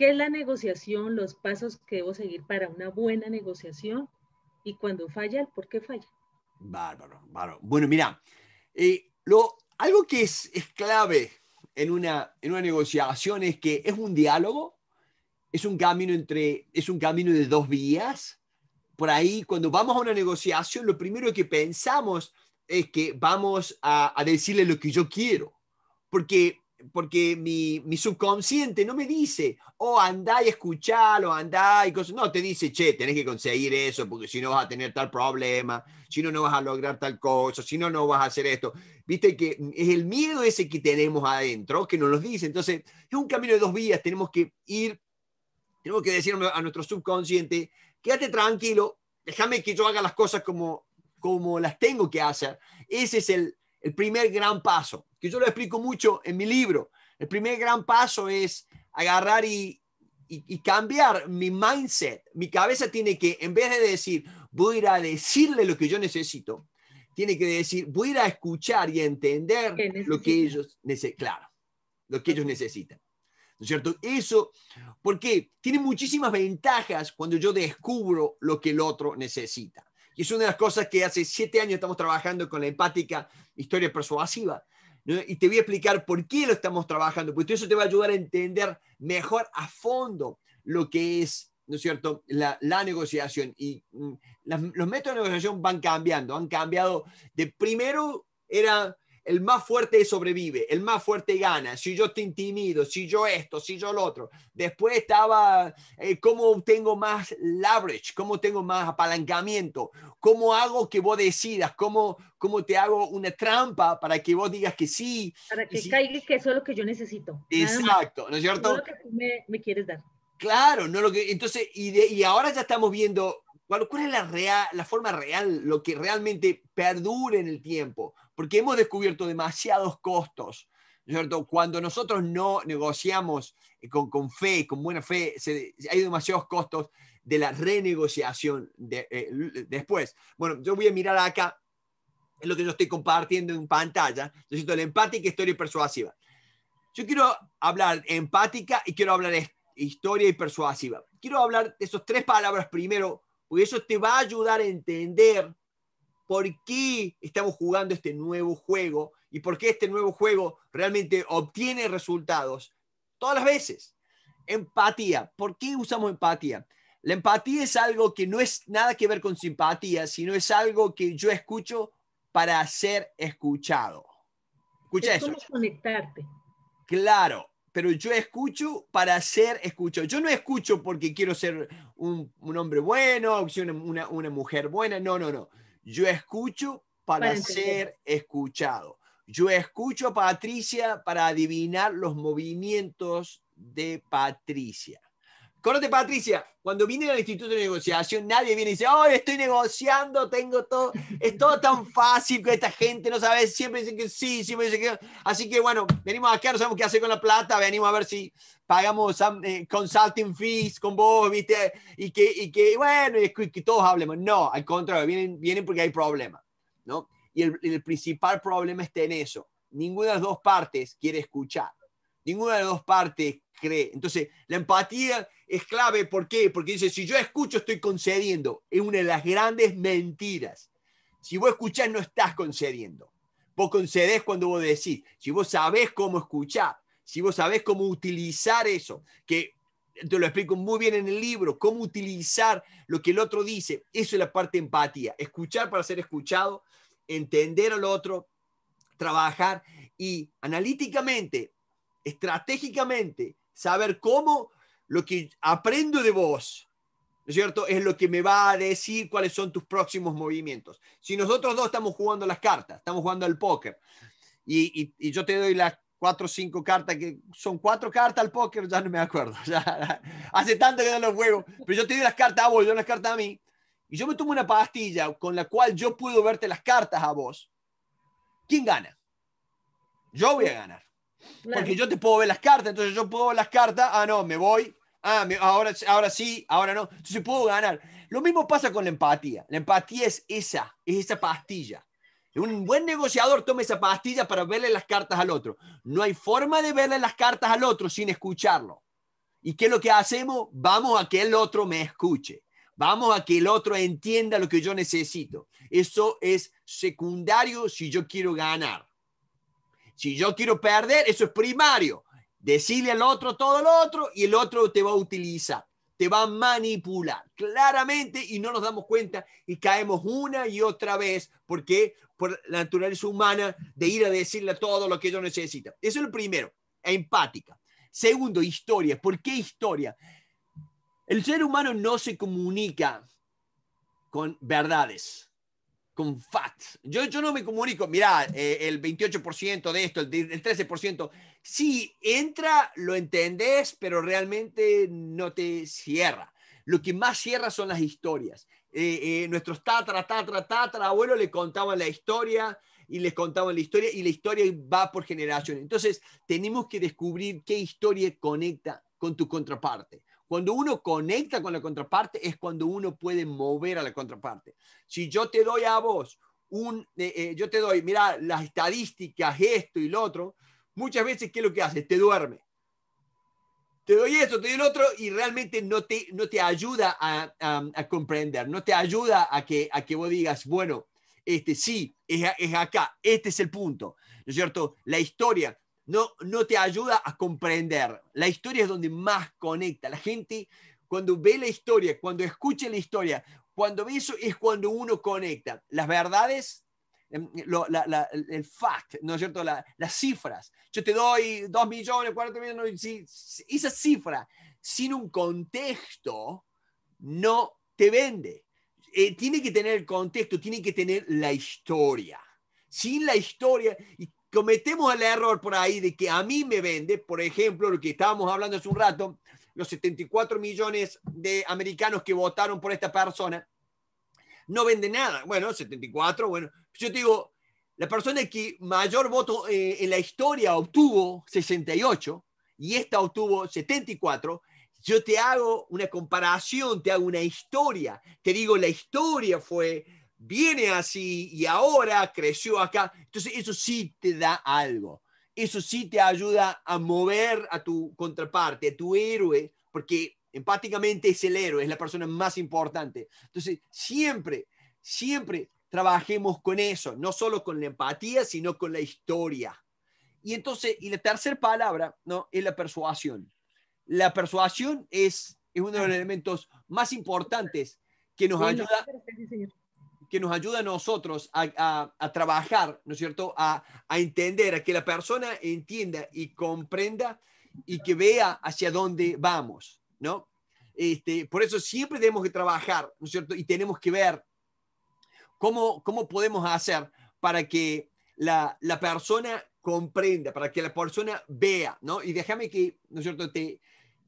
¿Qué es la negociación? Los pasos que debo seguir para una buena negociación y cuando falla, por qué falla. Bárbaro, bárbaro. Bueno, mira, eh, lo, algo que es, clave en una, negociación es que es un diálogo, es un camino entre, es un camino de dos vías. Por ahí, cuando vamos a una negociación, lo primero que pensamos es que vamos a decirle lo que yo quiero, porque porque mi, subconsciente no me dice, oh, andá y escuchalo, andá y cosas. No, te dice, che, tenés que conseguir eso, porque si no vas a tener tal problema, si no, no vas a lograr tal cosa, si no, no vas a hacer esto. Viste que es el miedo ese que tenemos adentro, que nos lo dice. Entonces, es un camino de dos vías, tenemos que ir, tenemos que decir a nuestro subconsciente, quédate tranquilo, déjame que yo haga las cosas como, como las tengo que hacer. Ese es el, el primer gran paso, que yo lo explico mucho en mi libro. El primer gran paso es agarrar y, cambiar mi mindset. Mi cabeza tiene que, en vez de decir, voy a ir a decirle lo que yo necesito, tiene que decir, voy a escuchar y a entender lo que ellos necesitan. Claro, lo que ellos necesitan. ¿No es cierto? Eso, porque tiene muchísimas ventajas cuando yo descubro lo que el otro necesita. Y es una de las cosas que hace siete años estamos trabajando con la empática historia persuasiva. Y te voy a explicar por qué lo estamos trabajando, porque eso te va a ayudar a entender mejor a fondo lo que es, ¿no es cierto?, la, negociación. Y mm, los métodos de negociación van cambiando, han cambiado de primero era el más fuerte sobrevive, el más fuerte gana, si yo te intimido, si yo esto, si yo lo otro. Después estaba eh, cómo tengo más leverage, cómo tengo más apalancamiento, cómo hago que vos decidas, cómo, cómo te hago una trampa para que vos digas que sí. Para que caigas que eso es lo que yo necesito. Exacto, ¿no es cierto? es lo que tú me, quieres dar. Claro, no lo que, entonces, y, y ahora ya estamos viendo ¿Cuál, es la, real, la forma real, lo que realmente perdure en el tiempo? porque hemos descubierto demasiados costos. ¿cierto? Cuando nosotros no negociamos eh, con, con fe, con buena fe, hay demasiados costos de la renegociación de, eh, eh, después. Bueno, yo voy a mirar acá lo que yo estoy compartiendo en pantalla, necesito la empática, historia y persuasiva. Yo quiero hablar empática y quiero hablar historia y persuasiva. Quiero hablar de esas tres palabras primero, porque eso te va a ayudar a entender por qué estamos jugando este nuevo juego y por qué este nuevo juego realmente obtiene resultados todas las veces. Empatía. ¿Por qué usamos empatía? La empatía es algo que no es nada que ver con simpatía, sino es algo que yo escucho para ser escuchado. Escucha eso. conectarte. Claro, pero yo escucho para ser escuchado. Yo no escucho porque quiero ser un, hombre bueno, una, una mujer buena, no, no, no. Yo escucho para, ser escuchado. Yo escucho a Patricia para adivinar los movimientos de Patricia de Patricia, cuando vienen al Instituto de Negociación, nadie viene y dice, oh, estoy negociando, tengo todo, es todo tan fácil con esta gente, no sabes, siempre dicen que sí, siempre dicen que no. Así que bueno, venimos acá, no sabemos qué hacer con la plata, venimos a ver si pagamos eh, consulting fees con vos, viste, y que, y que bueno, y que, todos hablemos. No, al contrario, vienen, vienen porque hay problemas, ¿no? Y el, el principal problema está en eso. Ninguna de las dos partes quiere escuchar. Ninguna de las dos partes cree. Entonces, la empatía es clave. ¿Por qué? Porque dice, si yo escucho, estoy concediendo. Es una de las grandes mentiras. Si vos escuchás, no estás concediendo. Vos concedés cuando vos decís. Si vos sabés cómo escuchar, si vos sabés cómo utilizar eso, que te lo explico muy bien en el libro, cómo utilizar lo que el otro dice. Eso es la parte de empatía. Escuchar para ser escuchado, entender al otro, trabajar y analíticamente, estratégicamente, saber cómo lo que aprendo de vos, es cierto?, es lo que me va a decir cuáles son tus próximos movimientos. Si nosotros dos estamos jugando las cartas, estamos jugando al póker, y, yo te doy las cuatro o cinco cartas, que son cuatro cartas al póker, ya no me acuerdo, hace tanto que no los juego, pero yo te doy las cartas a vos, yo las cartas a mí, y yo me tomo una pastilla con la cual yo puedo verte las cartas a vos, ¿quién gana? Yo voy a ganar. Porque yo te puedo ver las cartas, entonces yo puedo ver las cartas, ah, no, me voy, ah, ahora, ahora sí, ahora no, entonces puedo ganar. Lo mismo pasa con la empatía. La empatía es esa, es esa pastilla. Un buen negociador toma esa pastilla para verle las cartas al otro. No hay forma de verle las cartas al otro sin escucharlo. ¿Y qué es lo que hacemos? Vamos a que el otro me escuche. Vamos a que el otro entienda lo que yo necesito. Eso es secundario si yo quiero ganar. Si yo quiero perder, eso es primario. Decirle al otro todo lo otro y el otro te va a utilizar, te va a manipular claramente y no nos damos cuenta y caemos una y otra vez porque por la naturaleza humana de ir a decirle todo lo que yo necesito. Eso es lo primero, empática. Segundo, historia. ¿Por qué historia? El ser humano no se comunica con verdades con facts. Yo, yo no me comunico, mirá, eh, el 28% de esto, el, 13%. si entra, lo entendés, pero realmente no te cierra. Lo que más cierra son las historias. Eh, eh, nuestros tatra, tatra, tatra abuelo le contaban la historia y les contaba la historia y la historia va por generación. Entonces, tenemos que descubrir qué historia conecta con tu contraparte. Cuando uno conecta con la contraparte es cuando uno puede mover a la contraparte. Si yo te doy a vos un, eh, eh, yo te doy, mira, las estadísticas, esto y lo otro, muchas veces, ¿qué es lo que haces? Te duerme. Te doy esto, te doy el otro y realmente no te, no te ayuda a, comprender, no te ayuda a que, a que vos digas, bueno, este sí, es, es acá, este es el punto, ¿no es cierto? La historia, no, te ayuda a comprender. La historia es donde más conecta. La gente cuando ve la historia, cuando escucha la historia, cuando ve eso es cuando uno conecta. Las verdades em, el fact, ¿no es cierto? las cifras. Yo te doy 2 millones, 4 millones, esa cifra sin un contexto no te vende. Eh, tiene que tener el contexto, tiene que tener la historia. Sin la historia, cometemos el error por ahí de que a mí me vende, por ejemplo, lo que estábamos hablando hace un rato, los 74 millones de americanos que votaron por esta persona, no vende nada. Bueno, 74, bueno, yo te digo, la persona que mayor voto eh, en la historia obtuvo 68 y esta obtuvo 74, yo te hago una comparación, te hago una historia, te digo, la historia fue viene así y ahora creció acá. Entonces eso sí te da algo. Eso sí te ayuda a mover a tu contraparte, a tu héroe, porque empáticamente es el héroe, es la persona más importante. Entonces siempre, siempre trabajemos con eso, no solo con la empatía, sino con la historia. Y entonces, y la tercera palabra, ¿no? Es la persuasión. La persuasión es, es uno de los elementos más importantes que nos ayuda que nos ayuda a nosotros a, trabajar, ¿no es cierto? A, entender, a que la persona entienda y comprenda y que vea hacia dónde vamos, ¿no? Este, por eso siempre tenemos que trabajar, ¿no es cierto? Y tenemos que ver cómo, cómo podemos hacer para que la, persona comprenda, para que la persona vea, ¿no? Y déjame que, ¿no es cierto?, te,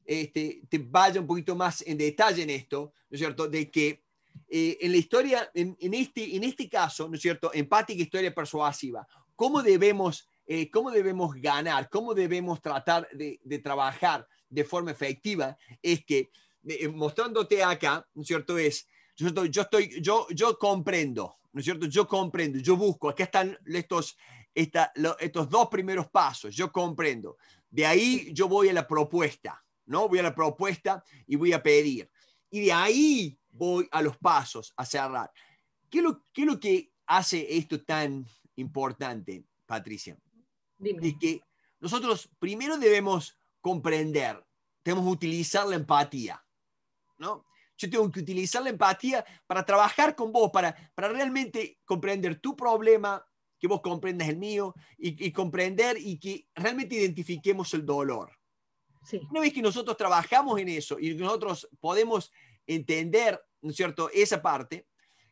este, te vaya un poquito más en detalle en esto, ¿no es cierto?, de que eh, en la historia, en, este, en este caso, ¿no es cierto? Empática, historia persuasiva. ¿Cómo debemos, eh, cómo debemos ganar? ¿Cómo debemos tratar de, trabajar de forma efectiva? Es que, eh, mostrándote acá, ¿no es cierto? Es, yo, estoy, yo, yo, comprendo, ¿no es cierto? Yo comprendo, yo busco. Acá están estos, estos dos primeros pasos, yo comprendo. De ahí yo voy a la propuesta, ¿no? Voy a la propuesta y voy a pedir. Y de ahí voy a los pasos, a cerrar. ¿Qué es lo, qué lo que hace esto tan importante, Patricia? Dime. Es que nosotros primero debemos comprender, tenemos que utilizar la empatía, ¿no? Yo tengo que utilizar la empatía para trabajar con vos, para, para realmente comprender tu problema, que vos comprendas el mío y, comprender y que realmente identifiquemos el dolor. Sí. Una vez que nosotros trabajamos en eso y nosotros podemos entender, ¿no es cierto?, esa parte.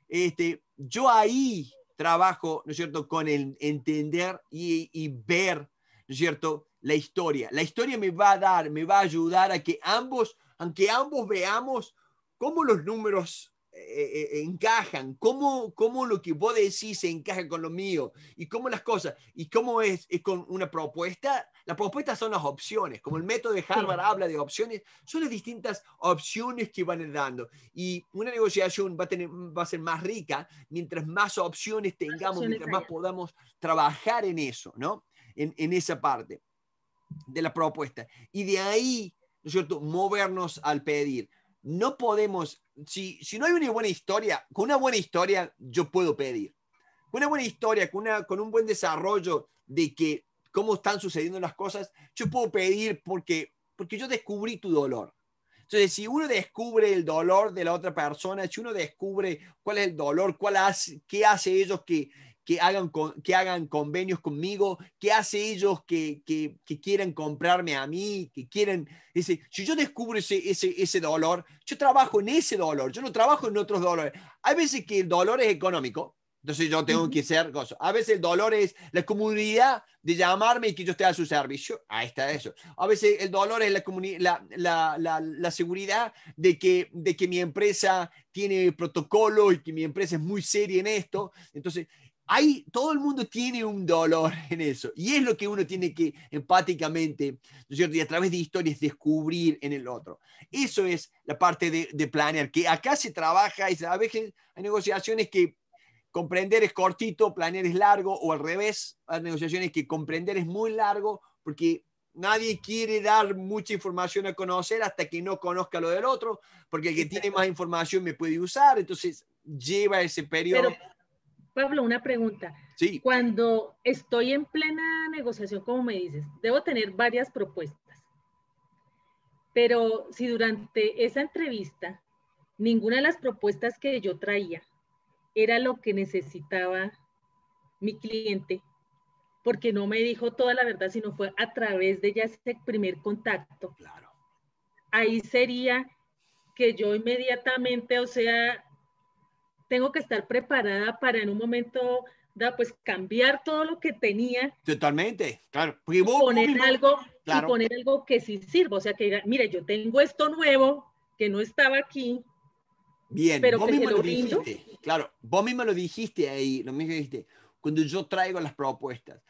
Este, yo ahí trabajo, ¿no es cierto?, con el entender y, ver, cierto?, la historia. La historia me va a dar, me va a ayudar a que ambos, aunque ambos veamos cómo los números eh, eh, eh, encajan, cómo, cómo lo que vos decís se encaja con lo mío y cómo las cosas, y cómo es, es con una propuesta las propuestas son las opciones, como el método de Harvard habla de opciones, son las distintas opciones que van dando. Y una negociación va a, tener, va a ser más rica mientras más opciones tengamos, mientras más podamos trabajar en eso, ¿no? En, esa parte de la propuesta. Y de ahí, ¿no es cierto?, movernos al pedir. No podemos, si, si no hay una buena historia, con una buena historia yo puedo pedir. Con una buena historia, con, una, con un buen desarrollo de que cómo están sucediendo las cosas, yo puedo pedir porque, porque yo descubrí tu dolor. Entonces, si uno descubre el dolor de la otra persona, si uno descubre cuál es el dolor, cuál hace, qué hace ellos que, que, hagan, que hagan convenios conmigo, qué hace ellos que, que, quieran comprarme a mí, que quieren... Ese, si yo descubro ese, ese, ese dolor, yo trabajo en ese dolor, yo no trabajo en otros dolores. Hay veces que el dolor es económico, entonces yo tengo que ser gozo. A veces el dolor es la comunidad de llamarme y que yo esté a su servicio. Ahí está eso. A veces el dolor es la, la, la, la, seguridad de que, de que mi empresa tiene protocolo y que mi empresa es muy seria en esto. Entonces, hay, todo el mundo tiene un dolor en eso. Y es lo que uno tiene que empáticamente, ¿no es cierto? Y a través de historias descubrir en el otro. Eso es la parte de, de planear, que acá se trabaja, y a veces hay negociaciones que comprender es cortito, planear es largo, o al revés, las negociaciones que comprender es muy largo, porque nadie quiere dar mucha información a conocer hasta que no conozca lo del otro, porque el que tiene más información me puede usar, entonces lleva ese periodo. Pablo, una pregunta. Sí. Cuando estoy en plena negociación, como me dices, debo tener varias propuestas. Pero si durante esa entrevista ninguna de las propuestas que yo traía era lo que necesitaba mi cliente, porque no me dijo toda la verdad, sino fue a través de ya ese primer contacto. Claro. Ahí sería que yo inmediatamente, o sea, tengo que estar preparada para en un momento da pues cambiar todo lo que tenía. Totalmente, claro. Y poner algo, claro. Y poner algo que sí sirva, o sea que mire, yo tengo esto nuevo que no estaba aquí, Bien, vos mismo lo dijiste, claro, vos mismo lo dijiste ahí, lo mismo dijiste, cuando yo traigo las propuestas.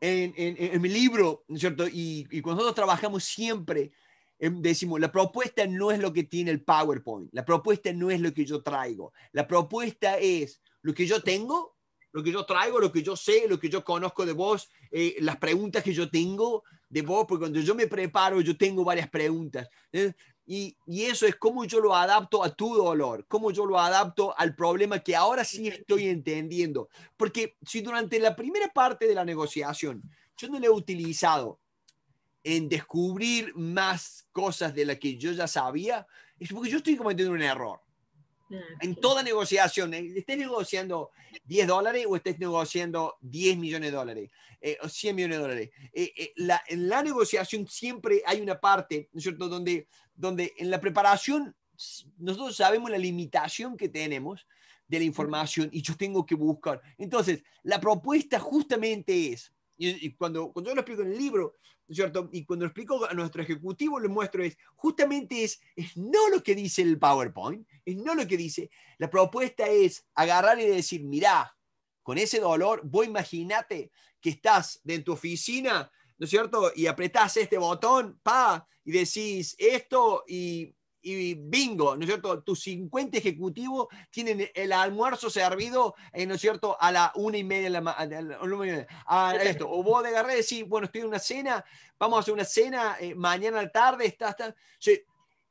En, mi libro, es cierto? Y, cuando nosotros trabajamos siempre, decimos, la propuesta no es lo que tiene el PowerPoint, la propuesta no es lo que yo traigo, la propuesta es lo que yo tengo, lo que yo traigo, lo que yo sé, lo que yo conozco de vos, eh, las preguntas que yo tengo de vos, porque cuando yo me preparo yo tengo varias preguntas. Y, eso es cómo yo lo adapto a tu dolor, cómo yo lo adapto al problema que ahora sí estoy entendiendo. Porque si durante la primera parte de la negociación yo no le he utilizado en descubrir más cosas de las que yo ya sabía, es porque yo estoy cometiendo un error. Ah, en toda negociación, ¿eh? estés negociando 10 dólares o estés negociando 10 millones de dólares eh, o 100 millones de dólares. Eh, en la negociación siempre hay una parte, ¿no es cierto?, donde, donde en la preparación nosotros sabemos la limitación que tenemos de la información y yo tengo que buscar. Entonces, la propuesta justamente es, y, cuando, cuando yo lo explico en el libro, cierto? Y cuando explico a nuestro ejecutivo, lo muestro es, justamente es, es no lo que dice el PowerPoint, es no lo que dice. La propuesta es agarrar y decir, mirá, con ese dolor, vos imagínate que estás en tu oficina, ¿no es cierto? Y apretás este botón, pa, y decís esto y y bingo, ¿no es cierto? Tus 50 ejecutivos tienen el almuerzo servido, eh, ¿no es cierto?, a la una y media de la mañana. A, ah, esto. O vos de agarré y decís, bueno, estoy en una cena, vamos a hacer una cena eh, mañana tarde, está, está.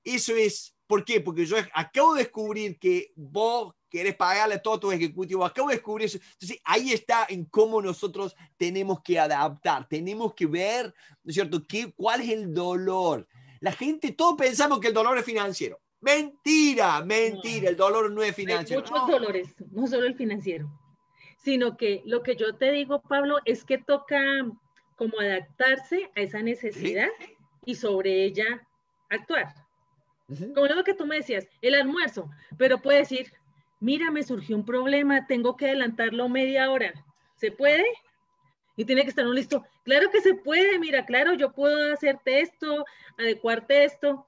eso es, ¿por qué? Porque yo acabo de descubrir que vos querés pagarle a todos tus ejecutivos, acabo de descubrir eso. Entonces, ahí está en cómo nosotros tenemos que adaptar, tenemos que ver, ¿no es cierto?, ¿Qué, cuál es el dolor la gente, todos pensamos que el dolor es financiero. Mentira, mentira, el dolor no es financiero. Hay muchos dolores, no solo el financiero, sino que lo que yo te digo, Pablo, es que toca como adaptarse a esa necesidad y sobre ella actuar. Como lo que tú me decías, el almuerzo, pero puede decir, mira, me surgió un problema, tengo que adelantarlo media hora. ¿Se puede? y tiene que estar un listo. Claro que se puede, mira, claro, yo puedo hacerte esto, adecuarte esto.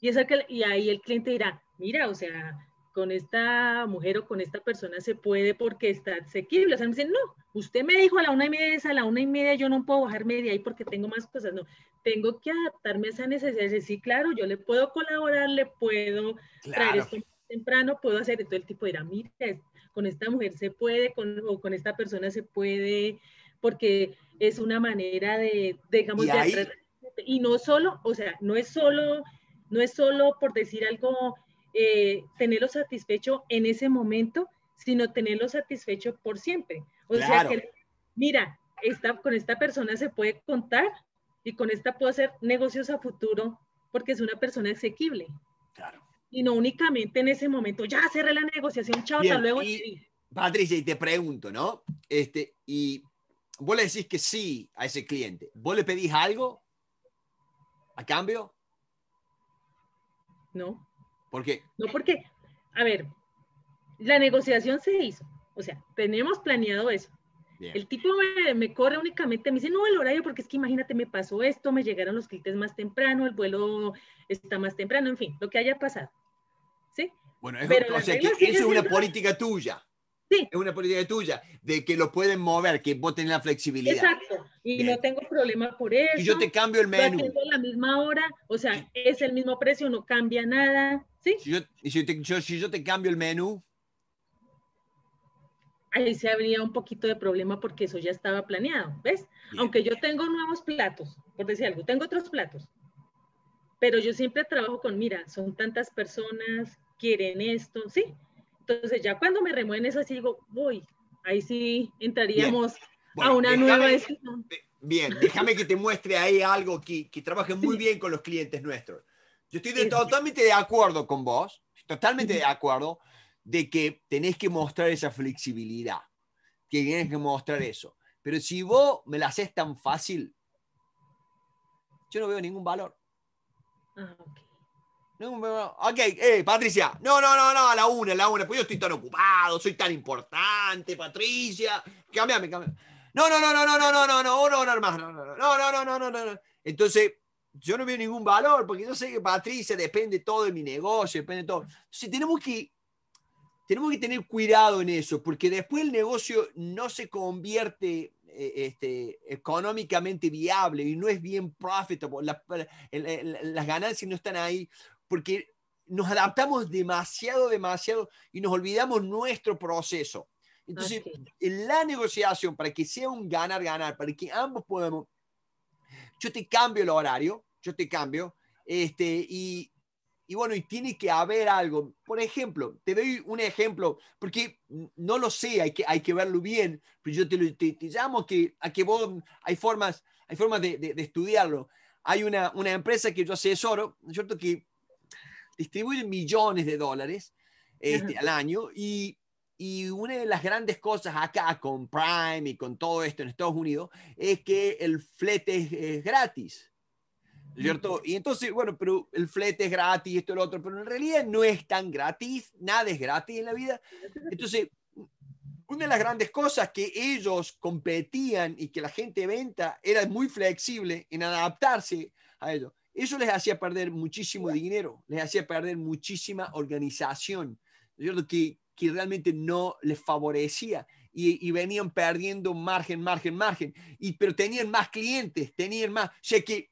Y, y ahí el cliente dirá, mira, o sea, con esta mujer o con esta persona se puede porque está asequible. O sea, me dicen, no, usted me dijo a la una y media, es a la una y media, yo no puedo bajar media ahí porque tengo más cosas. No, tengo que adaptarme a esa necesidad. Sí, claro, yo le puedo colaborar, le puedo traer esto temprano, puedo hacer. todo el tipo de mira, con esta mujer se puede, con, o con esta persona se puede porque es una manera de, digamos, ¿Y, no solo, o sea, no es solo, no es solo por decir algo, eh, tenerlo satisfecho en ese momento, sino tenerlo satisfecho por siempre. O sea que, mira, esta, con esta persona se puede contar y con esta puedo hacer negocios a futuro porque es una persona asequible. Claro. Y no únicamente en ese momento, ya cerré la negociación, chao, hasta luego. Y, Patricia, y te pregunto, ¿no? Este, y vos le decís que sí a ese cliente, vos le pedís algo a cambio. No. ¿Por qué? No, porque, a ver, la negociación se hizo. O sea, tenemos planeado eso. El tipo me, corre únicamente, me dice, no, el horario, porque es que imagínate, me pasó esto, me llegaron los clientes más temprano, el vuelo está más temprano, en fin, lo que haya pasado. ¿Sí? Bueno, eso es una política tuya. Es una política tuya, de que lo pueden mover, que vos la flexibilidad. Exacto, y no tengo problema por eso. Y yo te cambio el menú. la misma hora, o sea, es el mismo precio, no cambia nada, ¿sí? Si si yo, te cambio el menú. Ahí se habría un poquito de problema porque eso ya estaba planeado, ¿ves? Aunque yo tengo nuevos platos, por decir algo, tengo otros platos, pero yo siempre trabajo con, mira, son tantas personas, quieren esto, ¿sí? Entonces ya cuando me remueven eso así digo, uy, ahí sí entraríamos a una nueva escena. Bien, déjame que te muestre ahí algo que, que trabaje muy bien con los clientes nuestros. Yo estoy totalmente de acuerdo con vos, totalmente de acuerdo de que tenés que mostrar esa flexibilidad, que tienes que mostrar eso. Pero si vos me la haces tan fácil, yo no veo ningún valor. Ah, okay. Ok, eh, Patricia. No, no, no, no, a la una, a la una. Pues yo estoy tan ocupado, soy tan importante, Patricia. Cambiame, cambiame. No, no, no, no, no, no, no, no, no, no, no, no, no, no, no, no, no, no. Entonces, yo no veo ningún valor, porque yo sé que Patricia depende todo de mi negocio, depende de todo. Entonces, tenemos que, tenemos que tener cuidado en eso, porque después el negocio no se convierte este, económicamente viable y no es bien profitable, las ganancias no están ahí porque nos adaptamos demasiado, demasiado y nos olvidamos nuestro proceso. Entonces, en la negociación, para que sea un ganar-ganar, para que ambos podamos, yo te cambio el horario, yo te cambio, este, y, y bueno, y tiene que haber algo. Por ejemplo, te doy un ejemplo, porque no lo sé, hay que, hay que verlo bien, pero yo te, llamo que, a que vos, hay formas, hay formas de, de, estudiarlo. Hay una, una empresa que yo asesoro, ¿cierto? Que distribuyen millones de dólares este, al año y, y, una de las grandes cosas acá con Prime y con todo esto en Estados Unidos es que el flete es, gratis. ¿Cierto? Y entonces, bueno, pero el flete es gratis, esto y lo otro, pero en realidad no es tan gratis, nada es gratis en la vida. Entonces, una de las grandes cosas que ellos competían y que la gente venta era muy flexible en adaptarse a ello. Eso les hacía perder muchísimo dinero, les hacía perder muchísima organización, que, que, realmente no les favorecía y, venían perdiendo margen, margen, margen, y, pero tenían más clientes, tenían más, o que,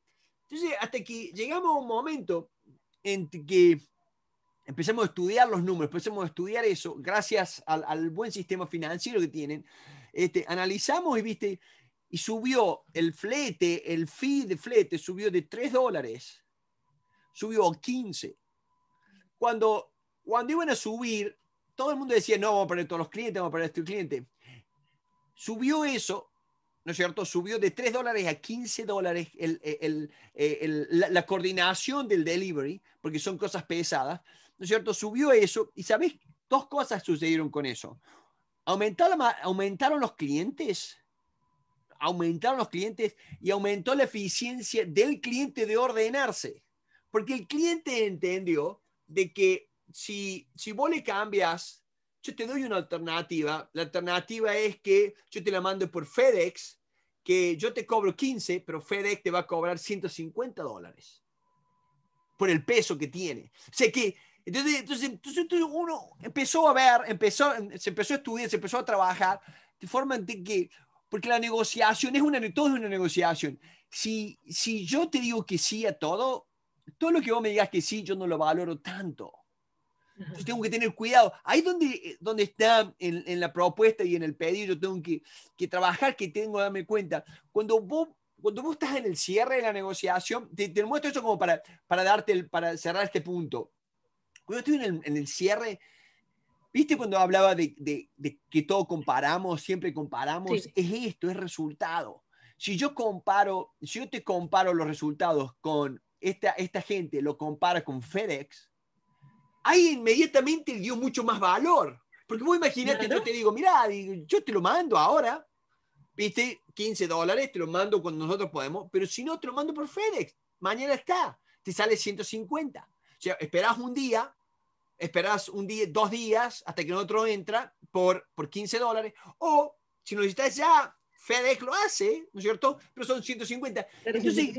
hasta que llegamos a un momento en que empezamos a estudiar los números, empezamos a estudiar eso, gracias al, buen sistema financiero que tienen, este, analizamos y viste, y subió el flete, el fee de flete subió de 3 dólares, subió a 15. Cuando, cuando iban a subir, todo el mundo decía, no, vamos a perder todos los clientes, vamos a perder este cliente. Subió eso, ¿no es cierto? Subió de 3 dólares a 15 dólares el, el, eh, la, coordinación del delivery, porque son cosas pesadas, ¿no es cierto? Subió eso y ¿sabéis? Dos cosas sucedieron con eso. Aumentaron, aumentaron los clientes aumentaron los clientes y aumentó la eficiencia del cliente de ordenarse. Porque el cliente entendió de que si, si vos le cambias, yo te doy una alternativa. La alternativa es que yo te la mando por FedEx, que yo te cobro 15, pero FedEx te va a cobrar 150 dólares por el peso que tiene. sé que entonces, entonces, entonces, uno empezó a ver, empezó, se empezó a estudiar, se empezó a trabajar de forma en que porque la negociación es una, todo es una negociación. Si, si yo te digo que sí a todo, todo lo que vos me digas que sí, yo no lo valoro tanto. Yo tengo que tener cuidado. Ahí donde, eh, donde está en, en la propuesta y en el pedido, yo tengo que, que trabajar, que tengo que darme cuenta. Cuando vos, cuando vos estás en el cierre de la negociación, te, te muestro eso como para, para, darte el, para cerrar este punto. Cuando estoy en en el cierre ¿Viste cuando hablaba de, que todo comparamos, siempre comparamos? Es esto, es resultado. Si yo comparo, si yo te comparo los resultados con esta, gente, lo compara con FedEx, ahí inmediatamente dio mucho más valor. Porque vos imagínate, yo te digo, mira, yo te lo mando ahora, viste, 15 dólares, te lo mando cuando nosotros podemos, pero si no, te lo mando por FedEx, mañana está, te sale 150. O sea, esperás un día, esperas un día, dos días hasta que el otro entra por, por 15 dólares. O si lo necesitas ya, FedEx lo hace, ¿no es cierto? Pero son 150. Entonces,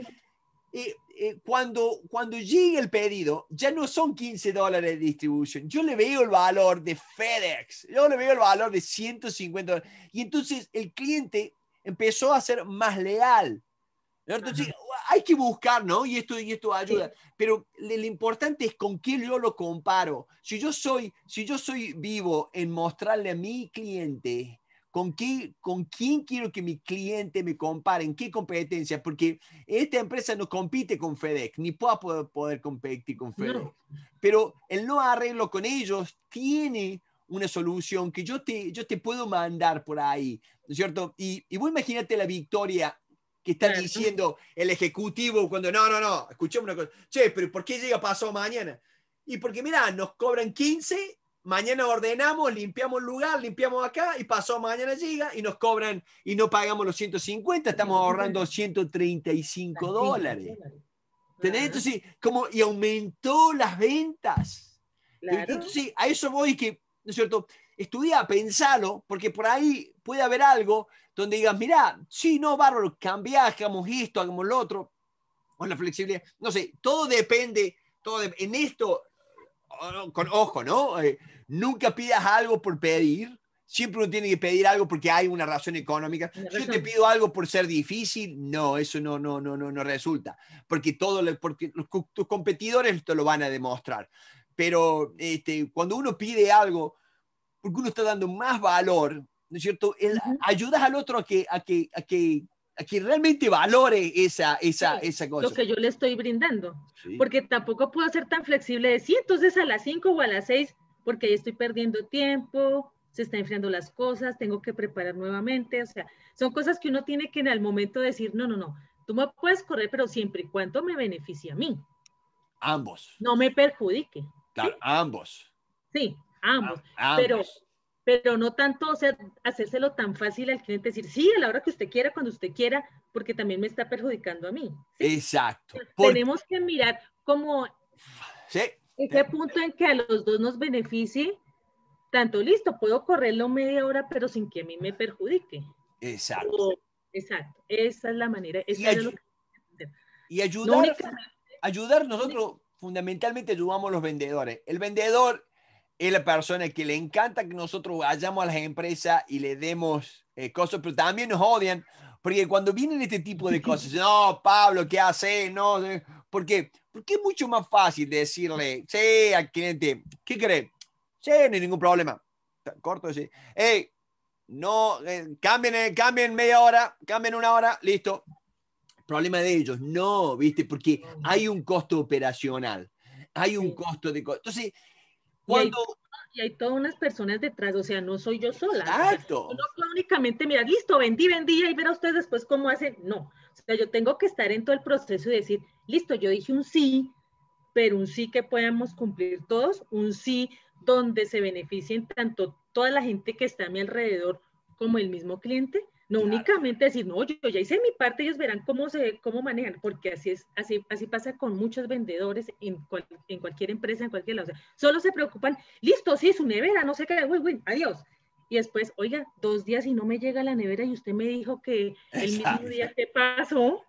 eh, eh, cuando, cuando llegue el pedido, ya no son 15 dólares de distribución. Yo le veo el valor de FedEx. Yo le veo el valor de 150 dólares. Y entonces el cliente empezó a ser más leal. Entonces, hay que buscar, ¿no? Y esto, y esto ayuda. Pero lo, importante es con quién yo lo comparo. Si yo soy, si yo soy vivo en mostrarle a mi cliente con, con quién quiero que mi cliente me compare, en qué competencia, porque esta empresa no compite con FedEx, ni puedo poder, competir con FedEx. Pero el no arreglo con ellos tiene una solución que yo te, yo te puedo mandar por ahí, ¿no es cierto? Y, y vos imagínate la victoria que están diciendo el ejecutivo cuando no, no, no, escuchemos una cosa. Che, pero ¿por qué llega pasado mañana? Y porque, mirá, nos cobran 15, mañana ordenamos, limpiamos el lugar, limpiamos acá y pasó, mañana llega y nos cobran y no pagamos los 150, estamos ahorrando 135 dólares. ¿Tenés? Entonces, como, y aumentó las ventas. Entonces, a eso voy que, ¿no es cierto? Estudia, pensalo, porque por ahí puede haber algo donde digas, mira, sí, no, bárbaro, cambia, hagamos esto, hagamos lo otro, o la flexibilidad, no sé, todo depende, todo en esto, con ojo, ¿no? Eh, nunca pidas algo por pedir, siempre uno tiene que pedir algo porque hay una razón económica. Yo te pido algo por ser difícil, no, eso no, no, no, no, no resulta, porque tus competidores te lo van a demostrar. Pero este, cuando uno pide algo, porque uno está dando más valor ¿no es cierto? Ayudas al otro a que, a que, a realmente valore esa, esa, cosa. Lo que yo le estoy brindando, porque tampoco puedo ser tan flexible de sí, entonces a las 5 o a las 6, porque ahí estoy perdiendo tiempo, se están enfriando las cosas, tengo que preparar nuevamente, o sea, son cosas que uno tiene que en el momento decir, no, no, no, tú me puedes correr, pero siempre y cuando me beneficie a mí. Ambos. No me perjudique. Claro, ambos. Sí, ambos. ambos pero no tanto, o sea, hacérselo tan fácil al cliente, decir, sí, a la hora que usted quiera, cuando usted quiera, porque también me está perjudicando a mí. Exacto. Tenemos que mirar como ese punto en que a los dos nos beneficie, tanto listo, puedo correrlo media hora, pero sin que a mí me perjudique. Exacto. exacto, esa es la manera. y, ayudar, ayudar nosotros, fundamentalmente ayudamos a los vendedores. El vendedor es la persona que le encanta que nosotros vayamos a las empresas y le demos eh, cosas, pero también nos odian, porque cuando vienen este tipo de cosas, no, Pablo, ¿qué hace No, ¿por qué? Porque es mucho más fácil decirle, sí, al cliente, ¿qué crees? Sí, no hay ningún problema. Corto, sí. Hey, no, eh, cambien, cambien media hora, cambien una hora, listo. Problema de ellos. No, viste, porque hay un costo operacional, hay un costo de... Entonces, cuando... Y hay, todas unas personas detrás, o sea, no soy yo sola. Exacto. O únicamente, mira, listo, vendí, vendí, y verá ustedes después cómo hacen. No, o sea, yo tengo que estar en todo el proceso y decir, listo, yo dije un sí, pero un sí que podamos cumplir todos, un sí donde se beneficien tanto toda la gente que está a mi alrededor como el mismo cliente, no únicamente decir, no, yo ya hice mi parte, ellos verán cómo, se, cómo manejan, porque así, es, así, así pasa con muchos vendedores en, cualquier empresa, en cualquier lado. solo se preocupan, listo, sí, su nevera, no se cae, güey güey adiós. Y después, oiga, dos días y no me llega la nevera y usted me dijo que el mismo día que pasó,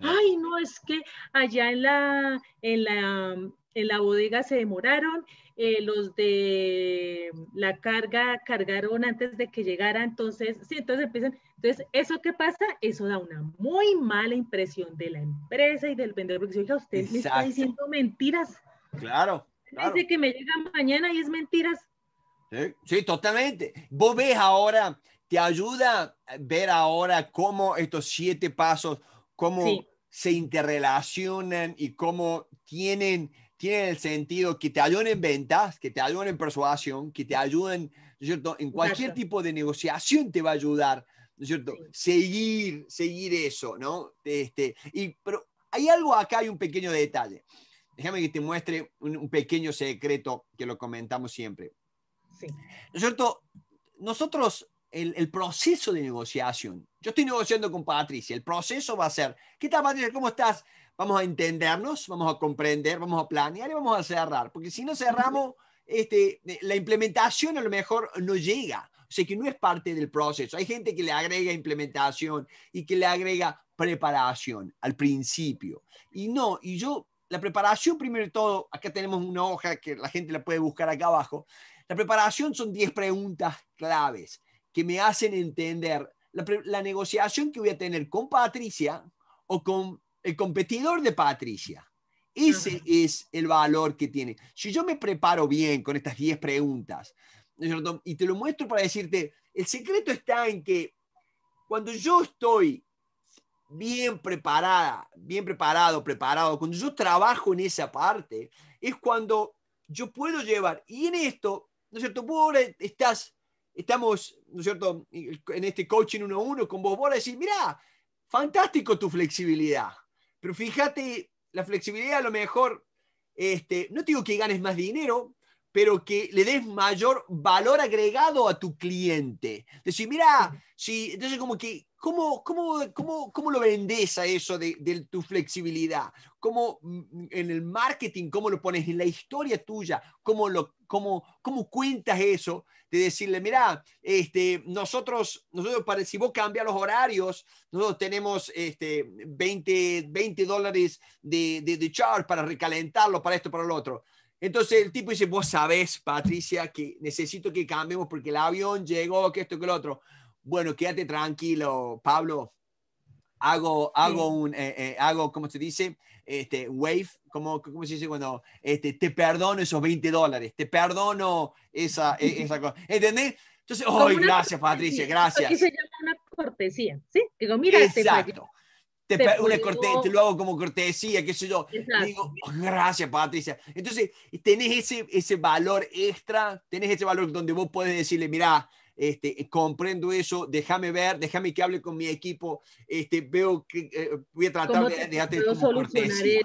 ay, no, es que allá en la, en en la bodega se demoraron eh, los de la carga cargaron antes de que llegara, entonces, sí, entonces empiezan, entonces, ¿eso qué pasa? Eso da una muy mala impresión de la empresa y del vendedor, porque oiga, usted me está diciendo mentiras. Claro, claro. Dice que me llega mañana y es mentiras. Sí, totalmente. Vos ves ahora, te ayuda a ver ahora cómo estos siete pasos, cómo se interrelacionan y cómo tienen tiene el sentido que te ayuden en ventas, que te ayuden en persuasión, que te ayuden, ¿no es cierto? En cualquier tipo de negociación te va a ayudar, ¿no es cierto? Seguir, seguir eso, ¿no? Este, y, pero hay algo acá, hay un pequeño detalle. Déjame que te muestre un, pequeño secreto que lo comentamos siempre. Sí. ¿No es cierto? Nosotros, el, el, proceso de negociación, yo estoy negociando con Patricia, el proceso va a ser, ¿qué tal Patricia? ¿Cómo estás? vamos a entendernos, vamos a comprender, vamos a planear y vamos a cerrar, porque si no cerramos, este, eh, la implementación a lo mejor no llega. O sea que no es parte del proceso. Hay gente que le agrega implementación y que le agrega preparación al principio. Y no, y yo, la preparación primero de todo, acá tenemos una hoja que la gente la puede buscar acá abajo. La preparación son 10 preguntas claves que me hacen entender la, la negociación que voy a tener con Patricia o con el competidor de Patricia. Ese es el valor que tiene. Si yo me preparo bien con estas 10 preguntas, y te lo muestro para decirte, el secreto está en que cuando yo estoy bien preparada, bien preparado, preparado, cuando yo trabajo en esa parte, es cuando yo puedo llevar, y en esto, ¿no es cierto? Vos estás, estamos, ¿no es cierto?, en este coaching uno a uno con vos, vos ahora decís, mira, fantástico tu flexibilidad, pero fíjate, la flexibilidad a lo mejor, este, no te digo que ganes más dinero, pero que le des mayor valor agregado a tu cliente. Decir, mira, si, entonces como que, ¿cómo, cómo, cómo, lo vendes a eso de, tu flexibilidad? ¿Cómo mm, en el marketing, cómo lo pones en la historia tuya? ¿Cómo, lo, cómo, cómo cuentas eso? De decirle, mira, este, nosotros, nosotros para, si vos cambias los horarios, nosotros tenemos este, 20, 20 dólares de, de, de charge para recalentarlo, para esto, para lo otro. Entonces el tipo dice, vos sabés, Patricia, que necesito que cambiemos porque el avión llegó, que esto, que lo otro. Bueno, quédate tranquilo, Pablo. Hago, hago un, eh, eh, hago, ¿cómo se dice? Este, wave, ¿cómo, cómo se dice cuando, este, te perdono esos 20 dólares, te perdono esa, e, esa cosa. ¿Entendés? Entonces, ¡ay, gracias, Patricia, gracias! Aquí se llama una cortesía, ¿sí? Digo, mira este Exacto te, te una te lo hago como cortesía, qué sé yo. Digo, gracias, Patricia. Entonces, tenés ese, ese valor extra, tenés ese valor donde vos podés decirle, mira, este, eh, comprendo eso, déjame ver, déjame que hable con mi equipo, este, veo que eh, voy a tratar de dejarte como cortesía.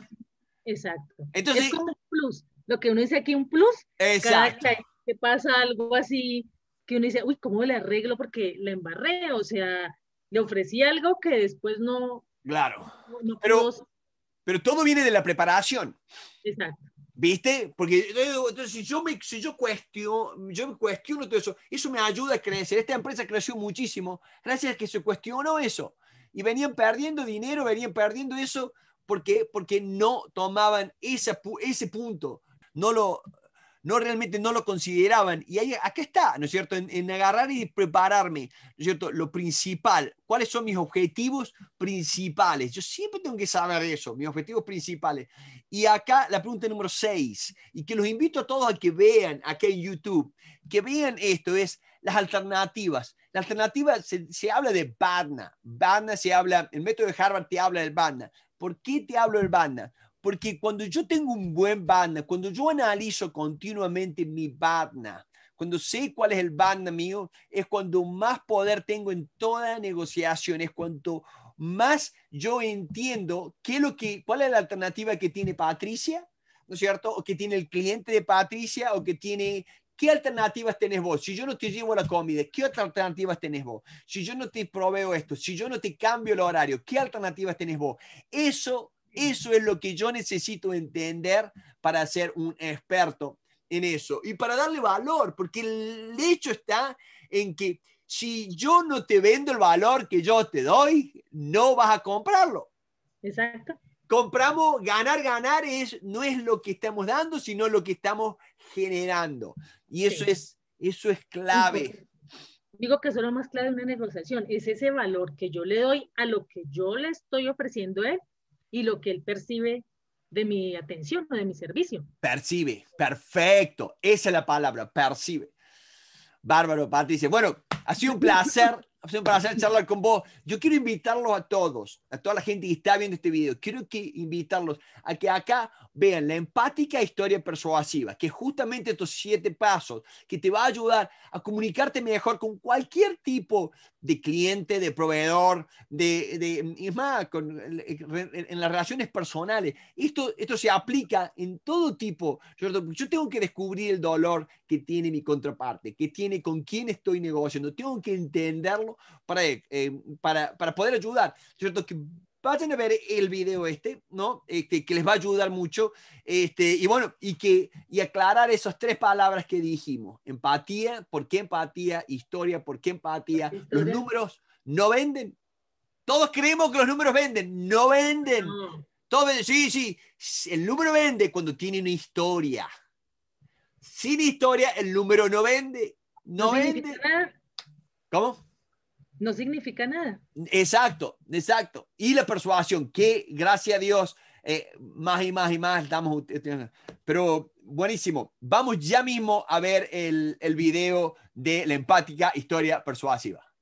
Exacto. Entonces, es como un plus. Lo que uno dice aquí, un plus. Exacto. Cada que pasa algo así, que uno dice, uy, ¿cómo le arreglo? Porque la embarré, o sea, le ofrecí algo que después no, Claro. pero, pero todo viene de la preparación. Exacto. ¿Viste? Porque eh, si yo me, yo cuestiono, yo todo eso, eso me ayuda a crecer. Esta empresa creció muchísimo gracias a que se cuestionó eso. Y venían perdiendo dinero, venían perdiendo eso porque, porque no tomaban ese punto, no lo, no realmente no lo consideraban. Y acá está, ¿no es cierto? En, agarrar y prepararme, ¿no es cierto? Lo principal, ¿cuáles son mis objetivos principales? Yo siempre tengo que saber eso, mis objetivos principales. Y acá la pregunta número 6, y que los invito a todos a que vean acá en YouTube, que vean esto, es las alternativas. La alternativa se, habla de BADNA. BADNA se habla, el método de Harvard te habla del BADNA. ¿Por qué te hablo del BADNA? Porque cuando yo tengo un buen banda cuando yo analizo continuamente mi banda cuando sé cuál es el banda mío, es cuando más poder tengo en toda negociación, es cuanto más yo entiendo qué lo que, cuál es la alternativa que tiene Patricia, ¿no es cierto? O que tiene el cliente de Patricia, o que tiene ¿Qué alternativas tienes vos? Si yo no te llevo la comida, ¿qué otras alternativas tienes vos? Si yo no te proveo esto, si yo no te cambio el horario, ¿qué alternativas tienes vos? Eso eso es lo que yo necesito entender para ser un experto en eso y para darle valor, porque el hecho está en que si yo no te vendo el valor que yo te doy, no vas a comprarlo. Exacto. Compramos, ganar, ganar es, no es lo que estamos dando, sino lo que estamos generando. Y eso, es, eso es clave. Digo que eso es lo más clave de una negociación, es ese valor que yo le doy a lo que yo le estoy ofreciendo y lo que él percibe de mi atención o de mi servicio. Percibe, perfecto, esa es la palabra, percibe. Bárbaro, Patricia. bueno, ha sido un placer para hacer charlar con vos. Yo quiero invitarlos a todos, a toda la gente que está viendo este video, quiero que invitarlos a que acá vean la empática historia persuasiva, que justamente estos siete pasos que te va a ayudar a comunicarte mejor con cualquier tipo de cliente, de proveedor, de, de es más, con, en, las relaciones personales. Esto, esto se aplica en todo tipo. yo tengo que descubrir el dolor que tiene mi contraparte, que tiene con quién estoy negociando. Tengo que entenderlo eh, em, para, para, poder ayudar, ¿cierto? Que vayan a ver el video este, ¿no? Este, que les va a ayudar mucho. Este, y bueno, y, que, aclarar esas tres palabras que dijimos. Empatía, ¿por qué empatía? Historia, ¿por qué empatía? Los números no venden. Todos creemos que los números venden. No venden. todos Sí, sí. El número vende cuando tiene una historia. Sin historia, el número no vende. No vende. ¿Cómo? No significa nada. Exacto, exacto. Y la persuasión, que gracias a Dios, eh, más y más y más damos eh, Pero buenísimo. Vamos ya mismo a ver el, el video de la empática historia persuasiva.